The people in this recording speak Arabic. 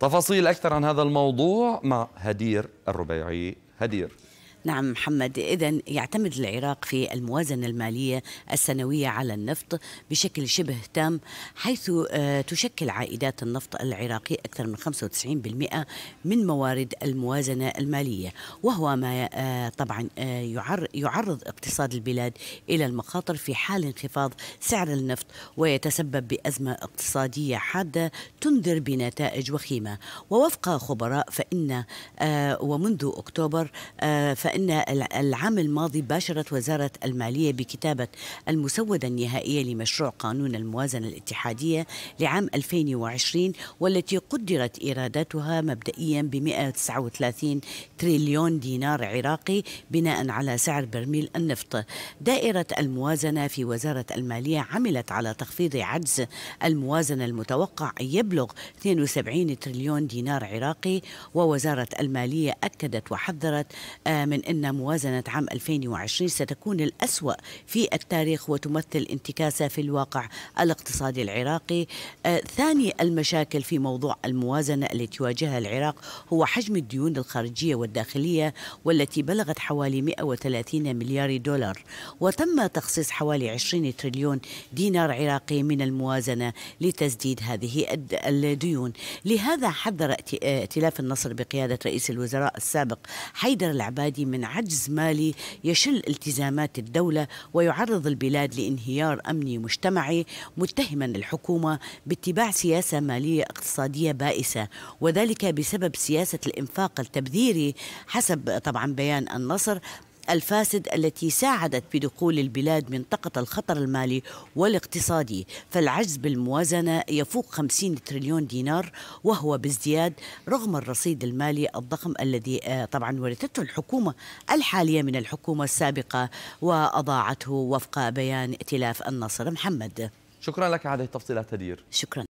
تفاصيل أكثر عن هذا الموضوع مع هدير الربيعي هدير نعم محمد إذا يعتمد العراق في الموازنة المالية السنوية على النفط بشكل شبه تام حيث آه، تشكل عائدات النفط العراقي أكثر من 95% من موارد الموازنة المالية وهو ما آه، طبعا آه، يعرض اقتصاد البلاد إلى المخاطر في حال انخفاض سعر النفط ويتسبب بأزمة اقتصادية حادة تنذر بنتائج وخيمة ووفق خبراء فإن ومنذ أكتوبر ف فإن العام الماضي باشرت وزارة المالية بكتابة المسودة النهائية لمشروع قانون الموازنة الاتحادية لعام 2020 والتي قدرت إيراداتها مبدئيا ب 139 تريليون دينار عراقي بناء على سعر برميل النفط دائرة الموازنة في وزارة المالية عملت على تخفيض عجز الموازنة المتوقع أن يبلغ 72 تريليون دينار عراقي ووزارة المالية أكدت وحذرت آه، من من أن موازنة عام 2020 ستكون الأسوأ في التاريخ وتمثل انتكاسة في الواقع الاقتصادي العراقي آه، ثاني المشاكل في موضوع الموازنة التي يواجهها العراق هو حجم الديون الخارجية والداخلية والتي بلغت حوالي 130 مليار دولار وتم تخصيص حوالي 20 تريليون دينار عراقي من الموازنة لتسديد هذه الديون لهذا حذر ائتلاف النصر بقيادة رئيس الوزراء السابق حيدر العبادي من عجز مالي يشل التزامات الدولة ويعرض البلاد لانهيار أمني مجتمعي متهما الحكومة باتباع سياسة مالية اقتصادية بائسة وذلك بسبب سياسة الإنفاق التبذيري حسب طبعا بيان النصر الفاسد التي ساعدت بدخول البلاد منطقة الخطر المالي والاقتصادي فالعجز بالموازنة يفوق 50 تريليون دينار وهو بازدياد رغم الرصيد المالي الضخم الذي آه، طبعا ورثته الحكومة الحالية من الحكومة السابقة وأضاعته وفق بيان ائتلاف النصر محمد شكرا لك على هذه التفصيلات تدير شكرا